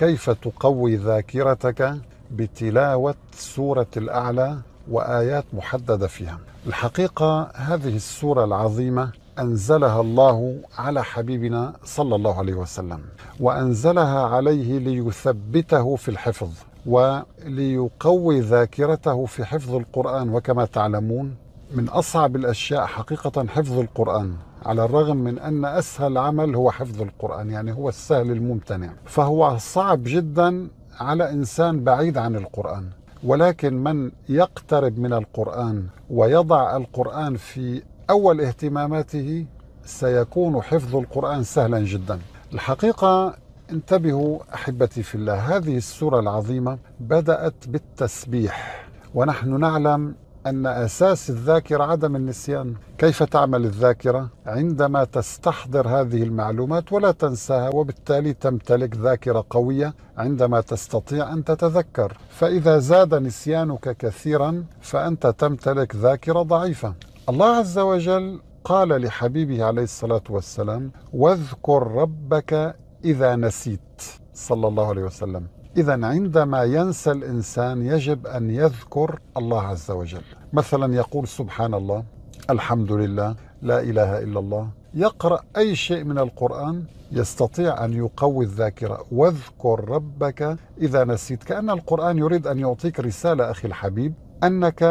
كيف تقوي ذاكرتك بتلاوة سورة الأعلى وآيات محددة فيها الحقيقة هذه السورة العظيمة أنزلها الله على حبيبنا صلى الله عليه وسلم وأنزلها عليه ليثبته في الحفظ وليقوي ذاكرته في حفظ القرآن وكما تعلمون من أصعب الأشياء حقيقة حفظ القرآن على الرغم من أن أسهل عمل هو حفظ القرآن يعني هو السهل الممتنع فهو صعب جدا على إنسان بعيد عن القرآن ولكن من يقترب من القرآن ويضع القرآن في أول اهتماماته سيكون حفظ القرآن سهلا جدا الحقيقة انتبهوا أحبتي في الله هذه السورة العظيمة بدأت بالتسبيح ونحن نعلم أن أساس الذاكرة عدم النسيان كيف تعمل الذاكرة؟ عندما تستحضر هذه المعلومات ولا تنساها وبالتالي تمتلك ذاكرة قوية عندما تستطيع أن تتذكر فإذا زاد نسيانك كثيرا فأنت تمتلك ذاكرة ضعيفة الله عز وجل قال لحبيبه عليه الصلاة والسلام واذكر ربك إذا نسيت صلى الله عليه وسلم إذا عندما ينسى الإنسان يجب أن يذكر الله عز وجل مثلا يقول سبحان الله الحمد لله لا إله إلا الله يقرأ أي شيء من القرآن يستطيع أن يقوي الذاكرة واذكر ربك إذا نسيت كأن القرآن يريد أن يعطيك رسالة أخي الحبيب أنك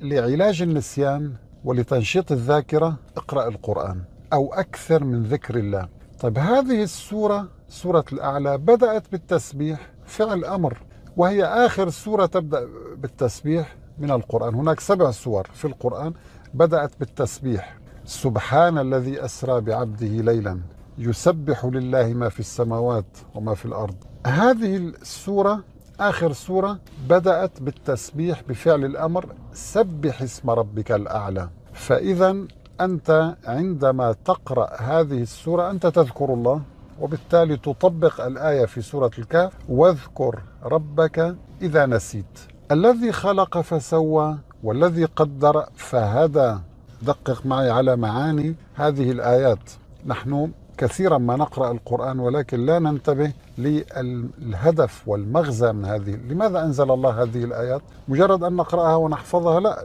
لعلاج النسيان ولتنشيط الذاكرة اقرأ القرآن أو أكثر من ذكر الله طيب هذه السورة سورة الأعلى بدأت بالتسبيح فعل أمر وهي آخر سورة تبدأ بالتسبيح من القرآن هناك سبع سور في القرآن بدأت بالتسبيح سبحان الذي أسرى بعبده ليلا يسبح لله ما في السماوات وما في الأرض هذه السورة آخر سورة بدأت بالتسبيح بفعل الأمر سبح اسم ربك الأعلى فإذا أنت عندما تقرأ هذه السورة أنت تذكر الله وبالتالي تطبق الآية في سورة الكهف واذكر ربك إذا نسيت الذي خلق فسوى والذي قدر فهدى دقق معي على معاني هذه الآيات نحن كثيرا ما نقرأ القرآن ولكن لا ننتبه للهدف والمغزى من هذه لماذا أنزل الله هذه الآيات مجرد أن نقرأها ونحفظها لا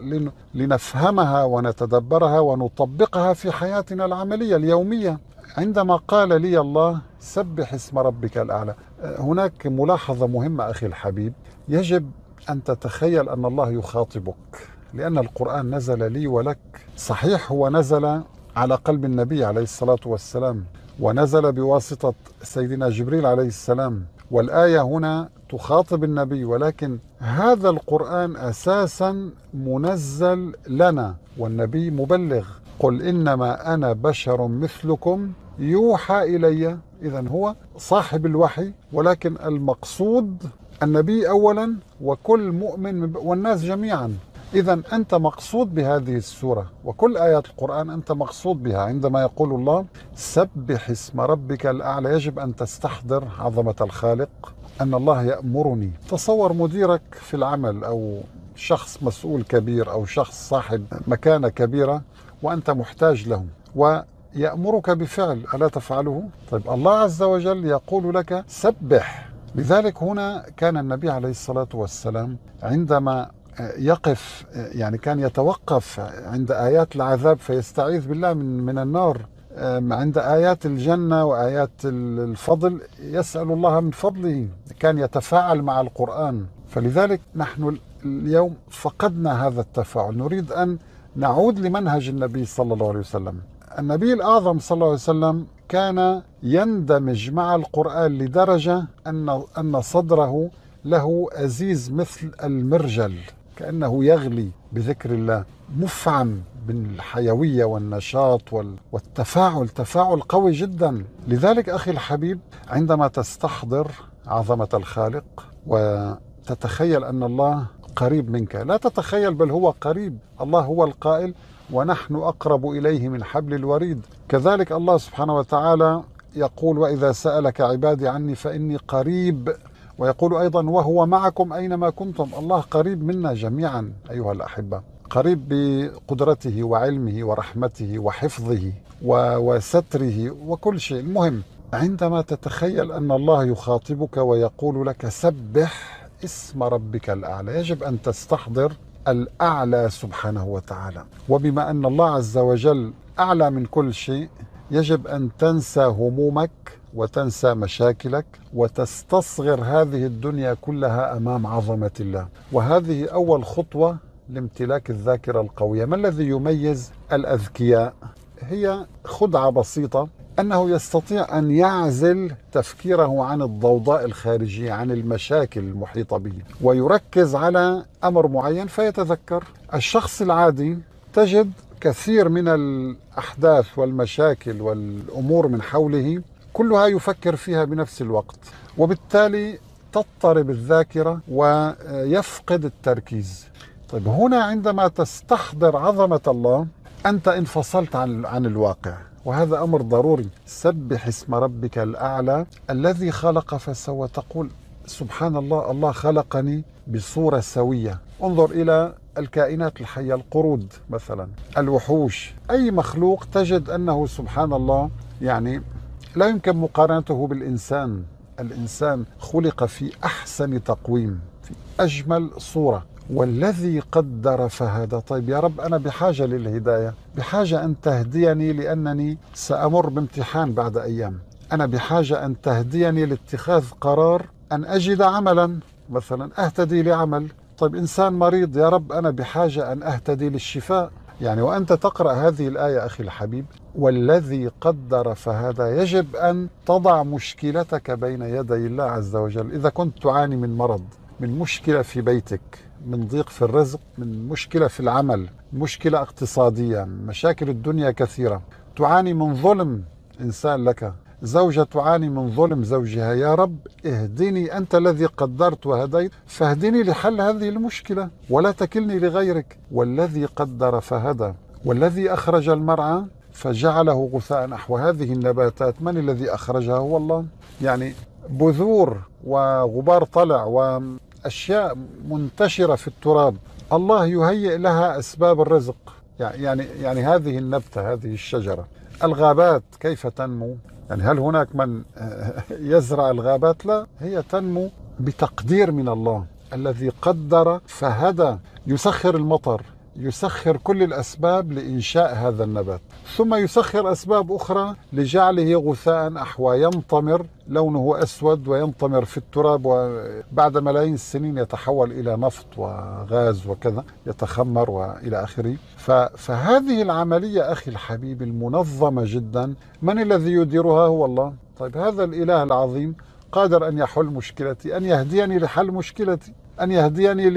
لنفهمها ونتدبرها ونطبقها في حياتنا العملية اليومية عندما قال لي الله سبح اسم ربك الأعلى هناك ملاحظة مهمة أخي الحبيب يجب أن تتخيل أن الله يخاطبك لأن القرآن نزل لي ولك صحيح هو نزل على قلب النبي عليه الصلاة والسلام ونزل بواسطة سيدنا جبريل عليه السلام والآية هنا تخاطب النبي ولكن هذا القرآن أساسا منزل لنا والنبي مبلغ قل إنما أنا بشر مثلكم يوحى إلي إذا هو صاحب الوحي ولكن المقصود النبي أولا وكل مؤمن والناس جميعا إذا أنت مقصود بهذه السورة وكل آيات القرآن أنت مقصود بها عندما يقول الله سبح اسم ربك الأعلى يجب أن تستحضر عظمة الخالق أن الله يأمرني تصور مديرك في العمل أو شخص مسؤول كبير أو شخص صاحب مكانة كبيرة وأنت محتاج له يأمرك بفعل ألا تفعله؟ طيب الله عز وجل يقول لك سبح لذلك هنا كان النبي عليه الصلاة والسلام عندما آه، يقف آه، يعني كان يتوقف عند آيات العذاب فيستعيذ بالله من, من النار عند آيات الجنة وآيات الفضل يسأل الله من فضله كان يتفاعل مع القرآن فلذلك نحن اليوم فقدنا هذا التفاعل نريد أن نعود لمنهج النبي صلى الله عليه وسلم النبي الأعظم صلى الله عليه وسلم كان يندمج مع القرآن لدرجة أن أن صدره له أزيز مثل المرجل كأنه يغلي بذكر الله مفعم بالحيوية والنشاط والتفاعل تفاعل قوي جدا لذلك أخي الحبيب عندما تستحضر عظمة الخالق وتتخيل أن الله قريب منك لا تتخيل بل هو قريب الله هو القائل ونحن أقرب إليه من حبل الوريد كذلك الله سبحانه وتعالى يقول وإذا سألك عبادي عني فإني قريب ويقول أيضا وهو معكم أينما كنتم الله قريب منا جميعا أيها الأحبة قريب بقدرته وعلمه ورحمته وحفظه وستره وكل شيء المهم عندما تتخيل أن الله يخاطبك ويقول لك سبح اسم ربك الأعلى يجب أن تستحضر الأعلى سبحانه وتعالى وبما أن الله عز وجل أعلى من كل شيء يجب أن تنسى همومك وتنسى مشاكلك وتستصغر هذه الدنيا كلها امام عظمه الله وهذه اول خطوه لامتلاك الذاكره القويه ما الذي يميز الاذكياء هي خدعه بسيطه أنه يستطيع أن يعزل تفكيره عن الضوضاء الخارجية عن المشاكل المحيطة به ويركز على أمر معين فيتذكر الشخص العادي تجد كثير من الأحداث والمشاكل والأمور من حوله كلها يفكر فيها بنفس الوقت وبالتالي تضطرب الذاكرة ويفقد التركيز طيب هنا عندما تستحضر عظمة الله أنت انفصلت عن, عن الواقع وهذا أمر ضروري سبح اسم ربك الأعلى الذي خلق فسوى تقول سبحان الله الله خلقني بصورة سوية انظر إلى الكائنات الحية القرود مثلا الوحوش أي مخلوق تجد أنه سبحان الله يعني لا يمكن مقارنته بالإنسان الإنسان خلق في أحسن تقويم في أجمل صورة والذي قدر فهدى طيب يا رب أنا بحاجة للهداية بحاجة أن تهديني لأنني سأمر بامتحان بعد أيام أنا بحاجة أن تهديني لاتخاذ قرار أن أجد عملا مثلا أهتدي لعمل طيب إنسان مريض يا رب أنا بحاجة أن أهتدي للشفاء يعني وأنت تقرأ هذه الآية أخي الحبيب والذي قدر فهذا يجب أن تضع مشكلتك بين يدي الله عز وجل إذا كنت تعاني من مرض من مشكلة في بيتك من ضيق في الرزق من مشكلة في العمل مشكلة اقتصادية مشاكل الدنيا كثيرة تعاني من ظلم إنسان لك زوجة تعاني من ظلم زوجها يا رب اهدني أنت الذي قدرت وهديت فاهدني لحل هذه المشكلة ولا تكلني لغيرك والذي قدر فهدى والذي أخرج المرعى فجعله غثاء نحو هذه النباتات من الذي أخرجها هو الله يعني بذور وغبار طلع و أشياء منتشرة في التراب الله يهيئ لها أسباب الرزق يعني يعني هذه النبتة هذه الشجرة الغابات كيف تنمو يعني هل هناك من يزرع الغابات لا هي تنمو بتقدير من الله الذي قدر فهدى يسخر المطر يسخر كل الأسباب لإنشاء هذا النبات ثم يسخر أسباب أخرى لجعله غثاء أحوى ينطمر لونه أسود وينطمر في التراب وبعد ملايين السنين يتحول إلى نفط وغاز وكذا يتخمر وإلى آخره فهذه العملية أخي الحبيب المنظمة جدا من الذي يديرها هو الله طيب هذا الإله العظيم قادر أن يحل مشكلتي أن يهديني لحل مشكلتي أن يهديني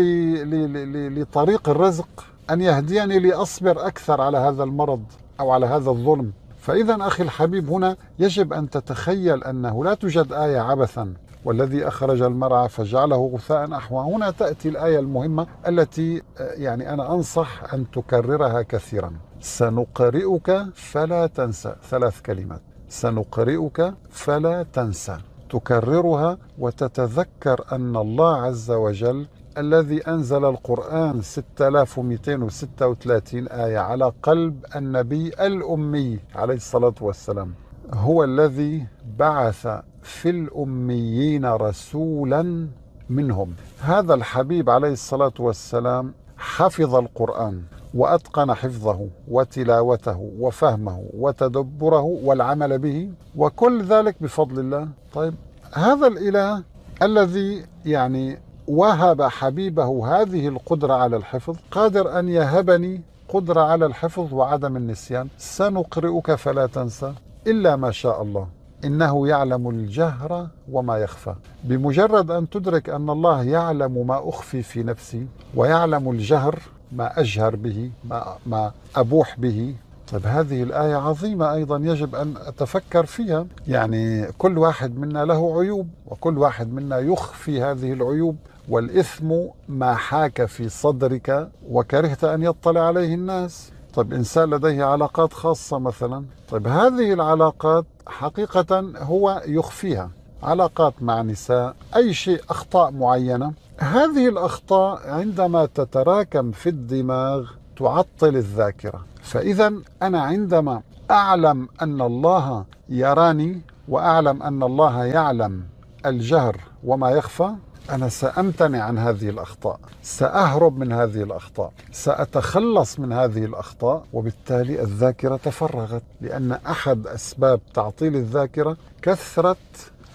لطريق الرزق أن يهديني لأصبر أكثر على هذا المرض أو على هذا الظلم فإذا أخي الحبيب هنا يجب أن تتخيل أنه لا توجد آية عبثا والذي أخرج المرعى فجعله غثاء أحوى هنا تأتي الآية المهمة التي يعني أنا أنصح أن تكررها كثيرا سنقرئك فلا تنسى ثلاث كلمات سنقرئك فلا تنسى تكررها وتتذكر أن الله عز وجل الذي أنزل القرآن 6236 آية على قلب النبي الأمي عليه الصلاة والسلام هو الذي بعث في الأميين رسولا منهم هذا الحبيب عليه الصلاة والسلام حفظ القرآن وأتقن حفظه وتلاوته وفهمه وتدبره والعمل به وكل ذلك بفضل الله طيب هذا الإله الذي يعني وهب حبيبه هذه القدرة على الحفظ قادر أن يهبني قدرة على الحفظ وعدم النسيان سنقرئك فلا تنسى إلا ما شاء الله إنه يعلم الجهر وما يخفى بمجرد أن تدرك أن الله يعلم ما أخفي في نفسي ويعلم الجهر ما أجهر به ما, ما أبوح به طيب هذه الآية عظيمة أيضا يجب أن أتفكر فيها يعني كل واحد منا له عيوب وكل واحد منا يخفي هذه العيوب والإثم ما حاك في صدرك وكرهت أن يطلع عليه الناس طيب إنسان لديه علاقات خاصة مثلا طيب هذه العلاقات حقيقة هو يخفيها علاقات مع نساء أي شيء أخطاء معينة هذه الأخطاء عندما تتراكم في الدماغ تعطل الذاكرة فإذا أنا عندما أعلم أن الله يراني وأعلم أن الله يعلم الجهر وما يخفى أنا سأمتنع عن هذه الأخطاء سأهرب من هذه الأخطاء سأتخلص من هذه الأخطاء وبالتالي الذاكرة تفرغت لأن أحد أسباب تعطيل الذاكرة كثرة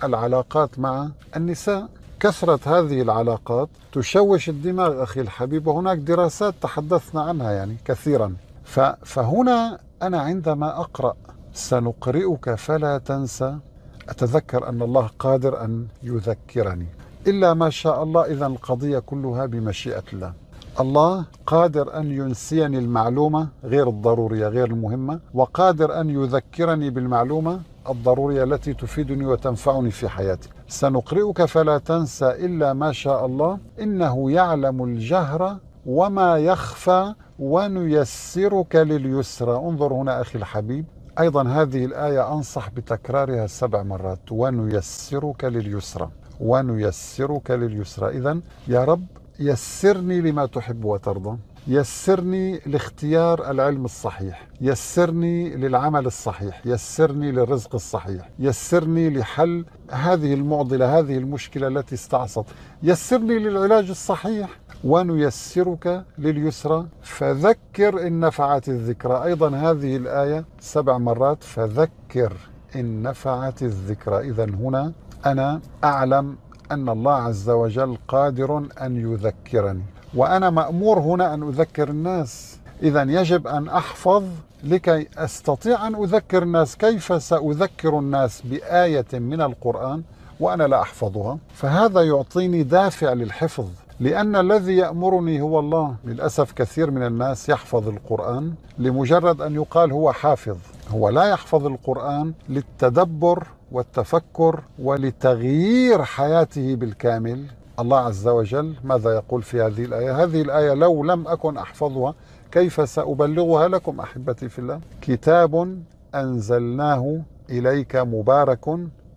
العلاقات مع النساء كثرة هذه العلاقات تشوش الدماغ أخي الحبيب وهناك دراسات تحدثنا عنها يعني كثيرا فهنا أنا عندما أقرأ سنقرئك فلا تنسى أتذكر أن الله قادر أن يذكرني إلا ما شاء الله إذا القضية كلها بمشيئة الله الله قادر أن ينسيني المعلومة غير الضرورية غير المهمة وقادر أن يذكرني بالمعلومة الضرورية التي تفيدني وتنفعني في حياتي سنقرئك فلا تنسى إلا ما شاء الله إنه يعلم الجهر وما يخفى ونيسرك لليسرى انظر هنا أخي الحبيب أيضا هذه الآية أنصح بتكرارها سبع مرات ونيسرك لليسرى ونيسرك لليسرى إذا يا رب يسرني لما تحب وترضى يسرني لاختيار العلم الصحيح يسرني للعمل الصحيح يسرني للرزق الصحيح يسرني لحل هذه المعضلة هذه المشكلة التي استعصت يسرني للعلاج الصحيح ونيسرك لليسرى فذكر إن نفعت الذكرى أيضا هذه الآية سبع مرات فذكر إن نفعت الذكرى إذا هنا أنا أعلم أن الله عز وجل قادر أن يذكرني وأنا مأمور هنا أن أذكر الناس إذا يجب أن أحفظ لكي أستطيع أن أذكر الناس كيف سأذكر الناس بآية من القرآن وأنا لا أحفظها فهذا يعطيني دافع للحفظ لأن الذي يأمرني هو الله للأسف كثير من الناس يحفظ القرآن لمجرد أن يقال هو حافظ هو لا يحفظ القرآن للتدبر والتفكر ولتغيير حياته بالكامل الله عز وجل ماذا يقول في هذه الآية هذه الآية لو لم أكن أحفظها كيف سأبلغها لكم أحبتي في الله كتاب أنزلناه إليك مبارك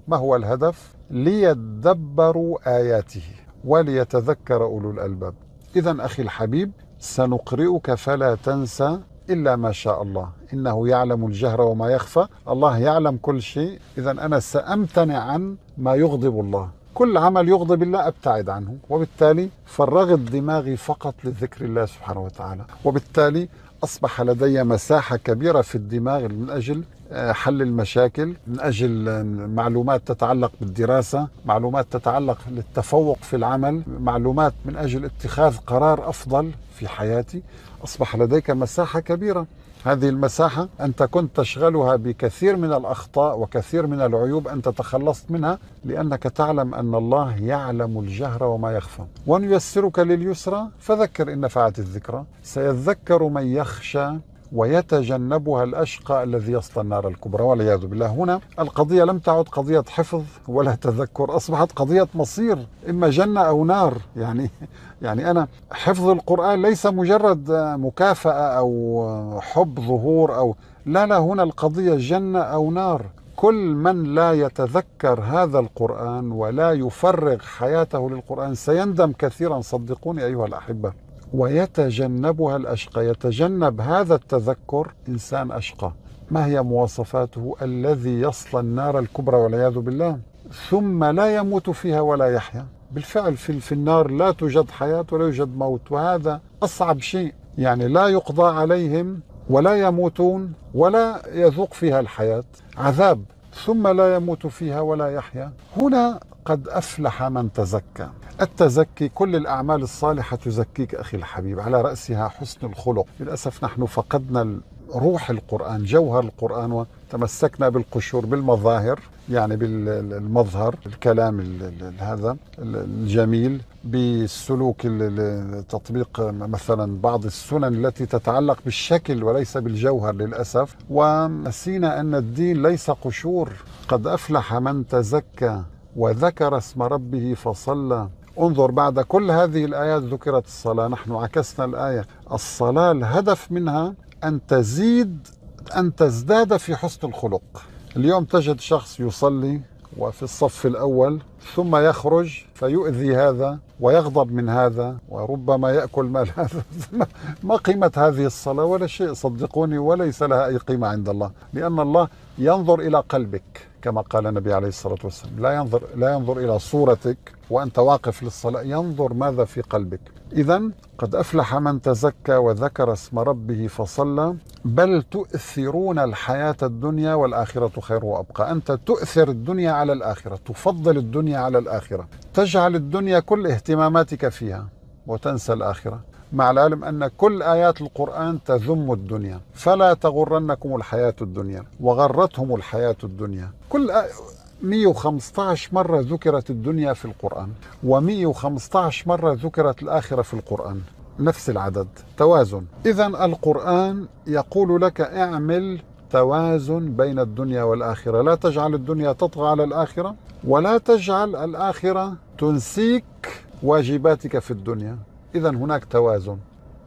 ما هو الهدف ليدبروا آياته وليتذكر أولو الألباب إذا أخي الحبيب سنقرئك فلا تنسى إلا ما شاء الله إنه يعلم الجهر وما يخفى الله يعلم كل شيء إذا أنا سأمتنع عن ما يغضب الله كل عمل يغضب الله ابتعد عنه وبالتالي فرغت دماغي فقط لذكر الله سبحانه وتعالى وبالتالي اصبح لدي مساحه كبيره في الدماغ من اجل آه، حل المشاكل من أجل معلومات تتعلق بالدراسة معلومات تتعلق للتفوق في العمل معلومات من أجل اتخاذ قرار أفضل في حياتي أصبح لديك مساحة كبيرة هذه المساحة أنت كنت تشغلها بكثير من الأخطاء وكثير من العيوب أنت تخلصت منها لأنك تعلم أن الله يعلم الجهر وما يخفى ونيسرك لليسرى فذكر إن نفعت الذكرى سيذكر من يخشى ويتجنبها الأشقى الذي يصلى النار الكبرى والعياذ بالله هنا القضية لم تعد قضية حفظ ولا تذكر أصبحت قضية مصير إما جنة أو نار يعني يعني أنا حفظ القرآن ليس مجرد مكافأة أو حب ظهور أو لا لا هنا القضية جنة أو نار كل من لا يتذكر هذا القرآن ولا يفرغ حياته للقرآن سيندم كثيرا صدقوني أيها الأحبة ويتجنبها الأشقى يتجنب هذا التذكر إنسان أشقى ما هي مواصفاته الذي يصلى النار الكبرى والعياذ بالله ثم لا يموت فيها ولا يحيا بالفعل في, في النار لا توجد حياة ولا يوجد موت وهذا أصعب شيء يعني لا يقضى عليهم ولا يموتون ولا يذوق فيها الحياة عذاب ثم لا يموت فيها ولا يحيا هنا قد أفلح من تزكى التزكي كل الأعمال الصالحة تزكيك أخي الحبيب على رأسها حسن الخلق للأسف نحن فقدنا روح القرآن جوهر القرآن وتمسكنا بالقشور بالمظاهر يعني بالمظهر الكلام هذا الجميل بالسلوك تطبيق مثلا بعض السنن التي تتعلق بالشكل وليس بالجوهر للأسف ونسينا أن الدين ليس قشور قد أفلح من تزكى وذكر اسم ربه فصلى انظر بعد كل هذه الآيات ذكرت الصلاة نحن عكسنا الآية الصلاة الهدف منها أن تزيد أن تزداد في حسن الخلق اليوم تجد شخص يصلي وفي الصف الأول ثم يخرج فيؤذي هذا ويغضب من هذا وربما يأكل مال هذا ما قيمة هذه الصلاة ولا شيء صدقوني وليس لها أي قيمة عند الله لأن الله ينظر إلى قلبك كما قال النبي عليه الصلاة والسلام لا ينظر, لا ينظر إلى صورتك وأنت واقف للصلاة ينظر ماذا في قلبك إذا قد أفلح من تزكى وذكر اسم ربه فصلى بل تؤثرون الحياة الدنيا والآخرة خير وأبقى أنت تؤثر الدنيا على الآخرة تفضل الدنيا الدنيا على الآخرة تجعل الدنيا كل اهتماماتك فيها وتنسى الآخرة مع العلم أن كل آيات القرآن تذم الدنيا فلا تغرنكم الحياة الدنيا وغرتهم الحياة الدنيا كل آ... 115 مرة ذكرت الدنيا في القرآن و115 مرة ذكرت الآخرة في القرآن نفس العدد توازن إذا القرآن يقول لك اعمل توازن بين الدنيا والآخرة لا تجعل الدنيا تطغى على الآخرة ولا تجعل الآخرة تنسيك واجباتك في الدنيا إذا هناك توازن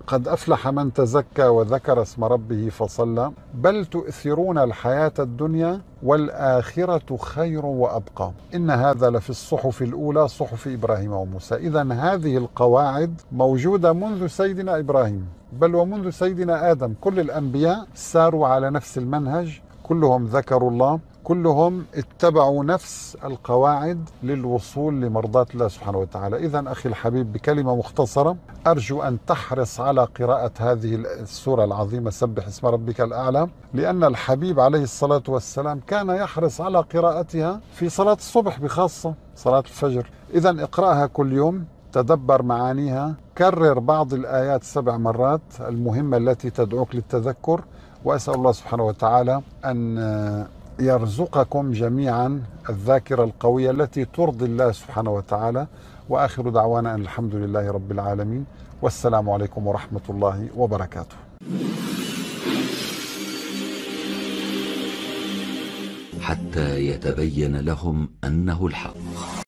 قد أفلح من تزكى وذكر اسم ربه فصلى بل تؤثرون الحياة الدنيا والآخرة خير وأبقى إن هذا لفي الصحف الأولى صحف إبراهيم وموسى إذا هذه القواعد موجودة منذ سيدنا إبراهيم بل ومنذ سيدنا آدم كل الأنبياء ساروا على نفس المنهج كلهم ذكروا الله كلهم اتبعوا نفس القواعد للوصول لمرضاة الله سبحانه وتعالى إذا أخي الحبيب بكلمة مختصرة أرجو أن تحرص على قراءة هذه السورة العظيمة سبح اسم ربك الأعلى لأن الحبيب عليه الصلاة والسلام كان يحرص على قراءتها في صلاة الصبح بخاصة صلاة الفجر إذا اقرأها كل يوم تدبر معانيها كرر بعض الآيات سبع مرات المهمة التي تدعوك للتذكر واسال الله سبحانه وتعالى ان آه، يرزقكم جميعا الذاكره القويه التي ترضي الله سبحانه وتعالى واخر دعوانا ان الحمد لله رب العالمين والسلام عليكم ورحمه الله وبركاته. حتى يتبين لهم انه الحق.